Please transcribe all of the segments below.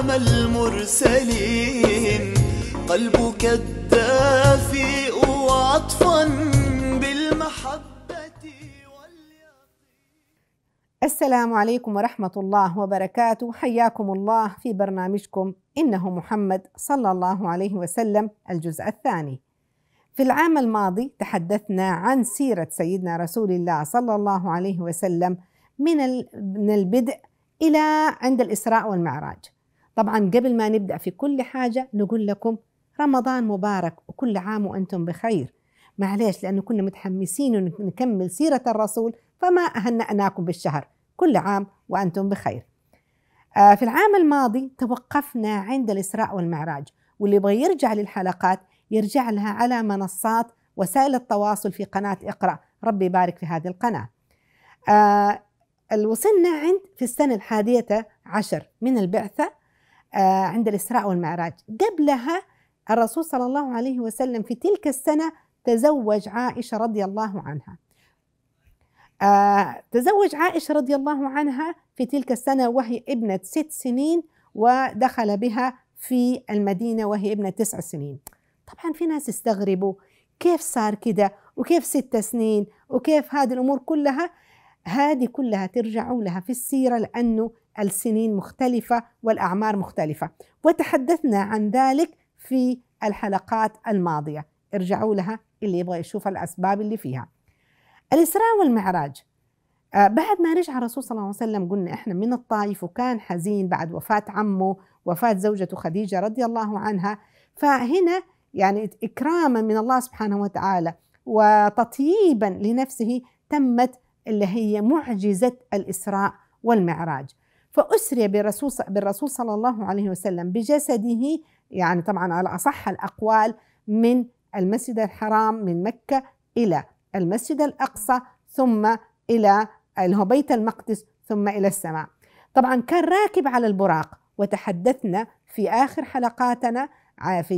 إمام المرسلين قلبك الدافئ وعطفا بالمحبة السلام عليكم ورحمة الله وبركاته حياكم الله في برنامجكم إنه محمد صلى الله عليه وسلم الجزء الثاني في العام الماضي تحدثنا عن سيرة سيدنا رسول الله صلى الله عليه وسلم من من البدء إلى عند الإسراء والمعراج طبعا قبل ما نبدأ في كل حاجة نقول لكم رمضان مبارك وكل عام وأنتم بخير معليش لأنه كنا متحمسين ونكمل سيرة الرسول فما أهنأناكم بالشهر كل عام وأنتم بخير آه، في العام الماضي توقفنا عند الإسراء والمعراج واللي يبغى يرجع للحلقات يرجع لها على منصات وسائل التواصل في قناة اقرأ ربي يبارك في هذه القناة آه، وصلنا عند في السنة الحادية عشر من البعثة آه، عند الإسراء والمعراج قبلها الرسول صلى الله عليه وسلم في تلك السنة تزوج عائشة رضي الله عنها آه، تزوج عائشة رضي الله عنها في تلك السنة وهي ابنة ست سنين ودخل بها في المدينة وهي ابنة تسع سنين طبعا في ناس استغربوا كيف صار كده وكيف ست سنين وكيف هذه الأمور كلها هذه كلها ترجعوا لها في السيرة لأنه السنين مختلفة والأعمار مختلفة وتحدثنا عن ذلك في الحلقات الماضية ارجعوا لها اللي يبغى يشوف الأسباب اللي فيها الإسراء والمعراج آه، بعد ما رجع الرسول صلى الله عليه وسلم قلنا احنا من الطائف وكان حزين بعد وفاة عمه وفاة زوجته خديجة رضي الله عنها فهنا يعني إكراما من الله سبحانه وتعالى وتطييبا لنفسه تمت اللي هي معجزة الإسراء والمعراج فأسري بالرسول بالرسول صلى الله عليه وسلم بجسده يعني طبعا على أصح الأقوال من المسجد الحرام من مكة إلى المسجد الأقصى ثم إلى اللي هو بيت المقدس ثم إلى السماء طبعا كان راكب على البراق وتحدثنا في آخر حلقاتنا آه، في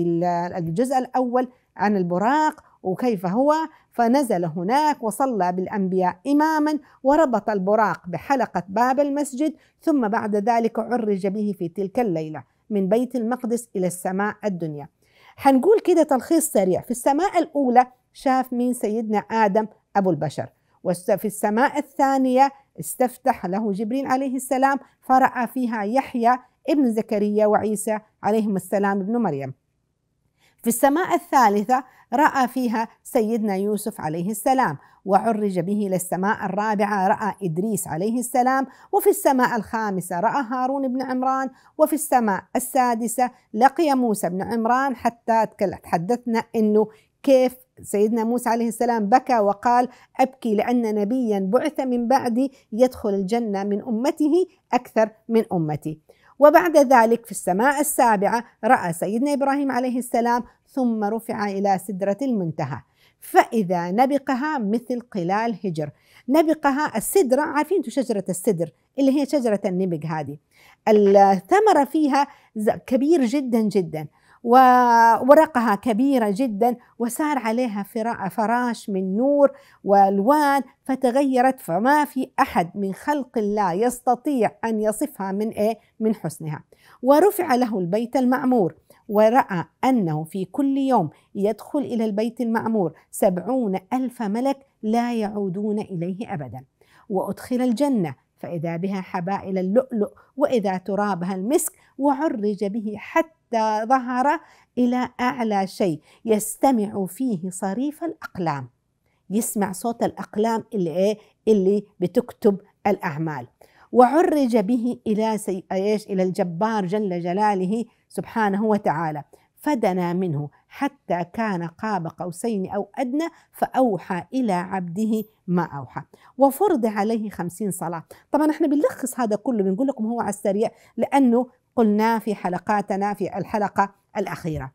الجزء الأول عن البراق وكيف هو فنزل هناك وصلى بالأنبياء إماما وربط البراق بحلقة باب المسجد ثم بعد ذلك عرج به في تلك الليلة من بيت المقدس إلى السماء الدنيا حنقول كده تلخيص سريع في السماء الأولى شاف مين سيدنا آدم أبو البشر وفي السماء الثانية استفتح له جبريل عليه السلام فرأى فيها يحيى ابن زكريا وعيسى عليهم السلام ابن مريم في السماء الثالثة رأى فيها سيدنا يوسف عليه السلام وعرج به إلى السماء الرابعة رأى إدريس عليه السلام وفي السماء الخامسة رأى هارون بن عمران وفي السماء السادسة لقي موسى بن عمران حتى تحدثنا أنه كيف سيدنا موسى عليه السلام بكى وقال أبكي لأن نبيا بعث من بعدي يدخل الجنة من أمته أكثر من أمتي وبعد ذلك في السماء السابعة رأى سيدنا إبراهيم عليه السلام ثم رفع إلى سدرة المنتهى فإذا نبقها مثل قلال هجر نبقها السدرة عارفين شجرة السدر اللي هي شجرة النبق هذه الثمرة فيها كبير جدا جدا وورقها كبيرة جدا وسار عليها فراش من نور والوان فتغيرت فما في احد من خلق الله يستطيع ان يصفها من ايه؟ من حسنها. ورفع له البيت المعمور ورأى أنه في كل يوم يدخل إلى البيت المعمور سبعون ألف ملك لا يعودون إليه أبدا وأدخل الجنة فإذا بها حبائل اللؤلؤ وإذا ترابها المسك وعرج به حتى حتى ظهر إلى أعلى شيء يستمع فيه صريف الأقلام يسمع صوت الأقلام اللي إيه اللي بتكتب الأعمال وعرج به إلى سي... إيش إلى الجبار جل جلاله سبحانه وتعالى فدنا منه حتى كان قاب قوسين أو أدنى فأوحى إلى عبده ما أوحى وفرض عليه خمسين صلاة طبعا احنا بنلخص هذا كله بنقول لكم هو على السريع لأنه قلناه في حلقاتنا في الحلقة الأخيرة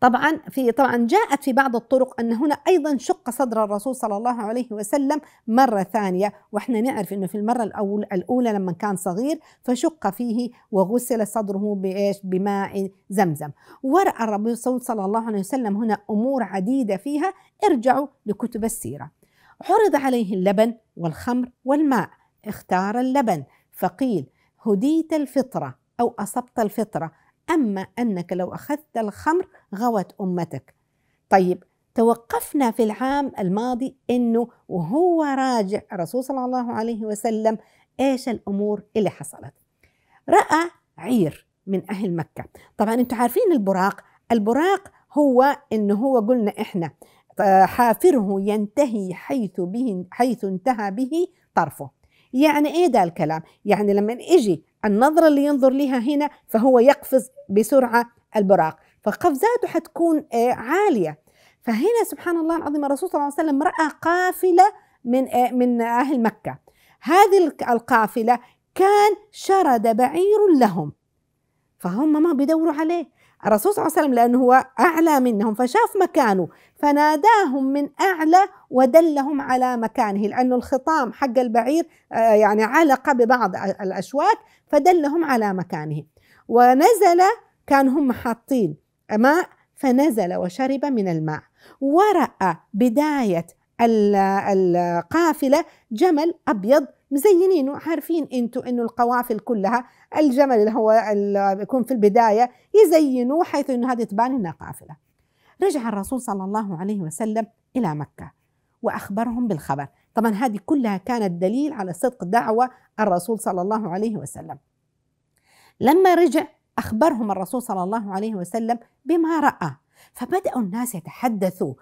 طبعا في طبعا جاءت في بعض الطرق ان هنا ايضا شق صدر الرسول صلى الله عليه وسلم مره ثانيه واحنا نعرف انه في المره الأول الاولى لما كان صغير فشق فيه وغسل صدره بايش بماء زمزم وراى الرسول صلى الله عليه وسلم هنا امور عديده فيها ارجعوا لكتب السيره عرض عليه اللبن والخمر والماء اختار اللبن فقيل هديت الفطرة أو أصبت الفطرة أما أنك لو أخذت الخمر غوت أمتك طيب توقفنا في العام الماضي أنه وهو راجع رسول صلى الله عليه وسلم إيش الأمور اللي حصلت رأى عير من أهل مكة طبعا أنتم عارفين البراق البراق هو أنه هو قلنا إحنا آه، حافره ينتهي حيث به حيث انتهى به طرفه يعني ايه ده الكلام يعني لما اجي النظرة اللي ينظر لها هنا فهو يقفز بسرعة البراق فقفزاته حتكون آه، عالية فهنا سبحان الله العظيم الرسول صلى الله عليه وسلم رأى قافلة من آه، من أهل مكة هذه القافلة كان شرد بعير لهم فهم ما بيدوروا عليه الرسول صلى الله عليه وسلم لأنه هو أعلى منهم فشاف مكانه فناداهم من أعلى ودلهم على مكانه لأنه الخطام حق البعير آه، يعني علق ببعض الأشواك فدلهم على مكانه ونزل كان هم حاطين ماء فنزل وشرب من الماء ورأى بداية القافلة جمل أبيض مزينين وعارفين انتوا انه القوافل كلها الجمل اللي هو اللي بيكون في البدايه يزينوه حيث انه هذه تبان انها قافله. رجع الرسول صلى الله عليه وسلم الى مكه واخبرهم بالخبر، طبعا هذه كلها كانت دليل على صدق دعوه الرسول صلى الله عليه وسلم. لما رجع اخبرهم الرسول صلى الله عليه وسلم بما راى فبدأوا الناس يتحدثوا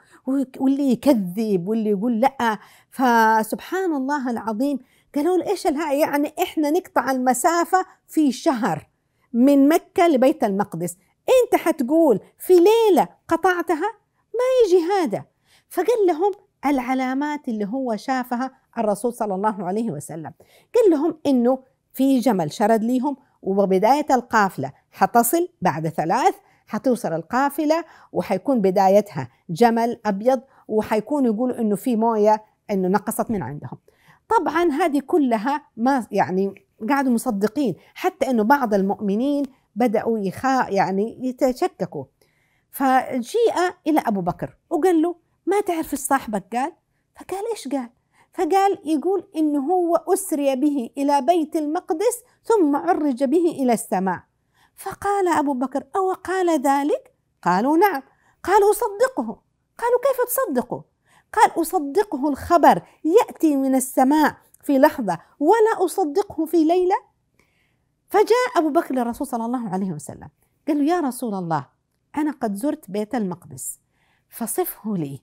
واللي يكذب واللي يقول لا فسبحان الله العظيم قالوا له ايش الها يعني احنا نقطع المسافه في شهر من مكه لبيت المقدس انت حتقول في ليله قطعتها ما يجي هذا فقال لهم العلامات اللي هو شافها الرسول صلى الله عليه وسلم قال لهم انه في جمل شرد ليهم وبداية القافلة حتصل بعد ثلاث حتوصل القافلة وحيكون بدايتها جمل أبيض وحيكون يقولوا إنه في موية إنه نقصت من عندهم طبعا هذه كلها ما يعني قعدوا مصدقين حتى انه بعض المؤمنين بداوا يخا يعني يتشككوا فجيء الى ابو بكر وقال له ما تعرف ايش صاحبك قال فقال ايش قال فقال يقول انه هو اسري به الى بيت المقدس ثم عرج به الى السماء فقال ابو بكر او قال ذلك قالوا نعم قالوا صدقه قالوا كيف تصدقه قال أصدقه الخبر يأتي من السماء في لحظة ولا أصدقه في ليلة فجاء أبو بكر للرسول صلى الله عليه وسلم قال له يا رسول الله أنا قد زرت بيت المقدس فصفه لي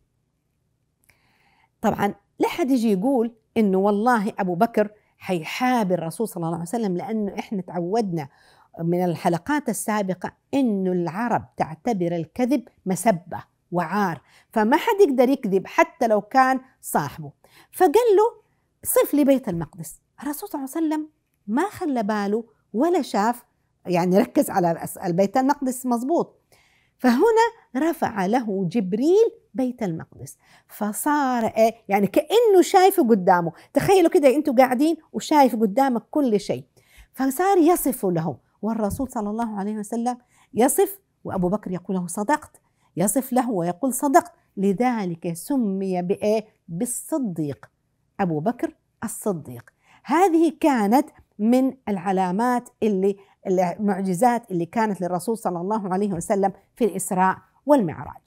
طبعا لا حد يجي يقول انه والله ابو بكر حيحابي الرسول صلى الله عليه وسلم لانه احنا تعودنا من الحلقات السابقه انه العرب تعتبر الكذب مسبه وعار فما حد يقدر يكذب حتى لو كان صاحبه فقال له صف لي بيت المقدس الرسول صلى الله عليه وسلم ما خلى باله ولا شاف يعني ركز على البيت المقدس مظبوط فهنا رفع له جبريل بيت المقدس فصار إيه، يعني كأنه شايفه قدامه تخيلوا كده أنتم قاعدين وشايف قدامك كل شيء فصار يصف له والرسول صلى الله عليه وسلم يصف وأبو بكر يقول له صدقت يصف له ويقول صدقت لذلك سمي بإيه؟ بالصديق أبو بكر الصديق هذه كانت من العلامات اللي المعجزات اللي كانت للرسول صلى الله عليه وسلم في الإسراء والمعراج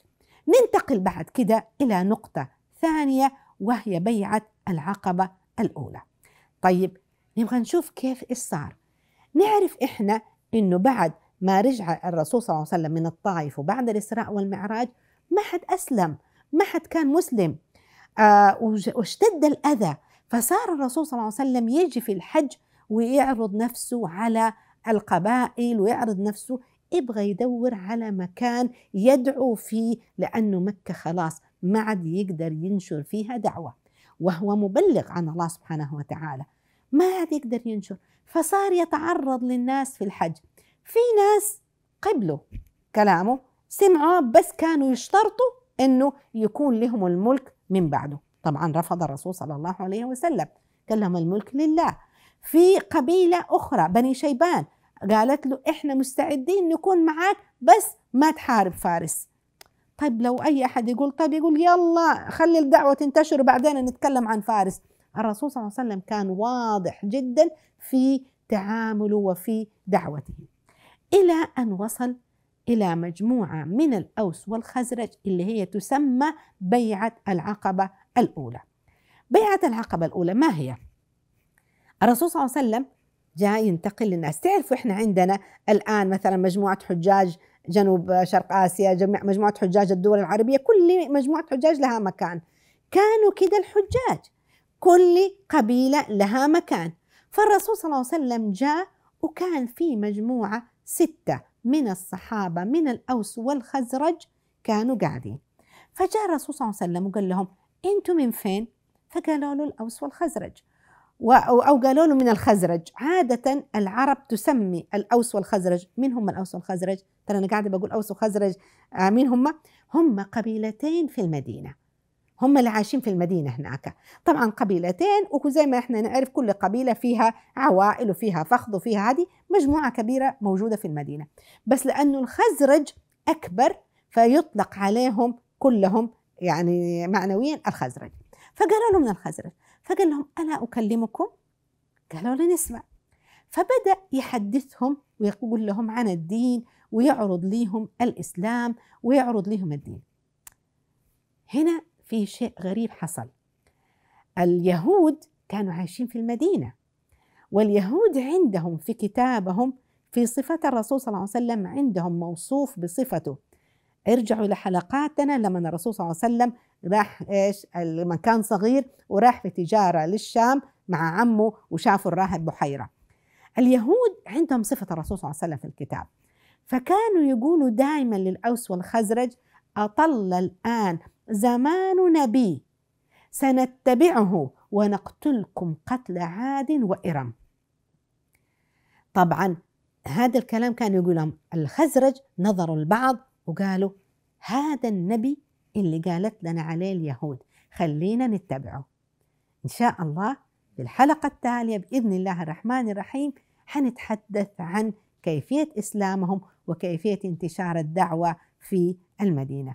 ننتقل بعد كده إلى نقطة ثانية وهي بيعة العقبة الأولى طيب نبغى نشوف كيف إيش صار نعرف إحنا إنه بعد ما رجع الرسول صلى الله عليه وسلم من الطائف وبعد الإسراء والمعراج ما حد أسلم ما حد كان مسلم آه واشتد الأذى فصار الرسول صلى الله عليه وسلم يجي في الحج ويعرض نفسه على القبائل ويعرض نفسه يبغى يدور على مكان يدعو فيه لأنه مكة خلاص ما عاد يقدر ينشر فيها دعوة وهو مبلغ عن الله سبحانه وتعالى ما عاد يقدر ينشر فصار يتعرض للناس في الحج في ناس قبلوا كلامه سمعوا بس كانوا يشترطوا انه يكون لهم الملك من بعده طبعا رفض الرسول صلى الله عليه وسلم قال لهم الملك لله في قبيلة أخرى بني شيبان قالت له إحنا مستعدين نكون معاك بس ما تحارب فارس طيب لو أي أحد يقول طيب يقول يلا خلي الدعوة تنتشر وبعدين نتكلم عن فارس الرسول صلى الله عليه وسلم كان واضح جدا في تعامله وفي دعوته إلى أن وصل إلى مجموعة من الأوس والخزرج اللي هي تسمى بيعة العقبة الأولى بيعة العقبة الأولى ما هي؟ الرسول صلى الله عليه وسلم جاء ينتقل للناس تعرفوا إحنا عندنا الآن مثلا مجموعة حجاج جنوب شرق آسيا جميع مجموعة حجاج الدول العربية كل مجموعة حجاج لها مكان كانوا كده الحجاج كل قبيلة لها مكان فالرسول صلى الله عليه وسلم جاء وكان في مجموعة ستة من الصحابة من الأوس والخزرج كانوا قاعدين فجاء الرسول صلى الله عليه وسلم وقال لهم أنتم من فين؟ فقالوا له الأوس والخزرج أو قالوا له من الخزرج عادة العرب تسمي الأوس والخزرج من هم الأوس والخزرج؟ ترى أنا قاعدة بقول أوس وخزرج آه، مين هم؟ هم قبيلتين في المدينة هم اللي عايشين في المدينة هناك طبعا قبيلتين وزي ما احنا نعرف كل قبيلة فيها عوائل وفيها فخذ وفيها هذه مجموعة كبيرة موجودة في المدينة بس لأنه الخزرج أكبر فيطلق عليهم كلهم يعني معنويا الخزرج فقالوا له من الخزرج فقال لهم أنا أكلمكم قالوا له نسمع فبدأ يحدثهم ويقول لهم عن الدين ويعرض ليهم الإسلام ويعرض ليهم الدين هنا في شيء غريب حصل اليهود كانوا عايشين في المدينة واليهود عندهم في كتابهم في صفة الرسول صلى الله عليه وسلم عندهم موصوف بصفته ارجعوا لحلقاتنا لما الرسول صلى الله عليه وسلم راح إيش لما كان صغير وراح في تجارة للشام مع عمه وشافوا الراهب بحيرة اليهود عندهم صفة الرسول صلى الله عليه وسلم في الكتاب فكانوا يقولوا دائما للأوس والخزرج أطل الآن زمان نبي سنتبعه ونقتلكم قتل عاد وإرم طبعا هذا الكلام كان يقولهم الخزرج نظروا البعض وقالوا هذا النبي اللي قالت لنا عليه اليهود خلينا نتبعه إن شاء الله في الحلقة التالية بإذن الله الرحمن الرحيم حنتحدث عن كيفية إسلامهم وكيفية انتشار الدعوة في المدينة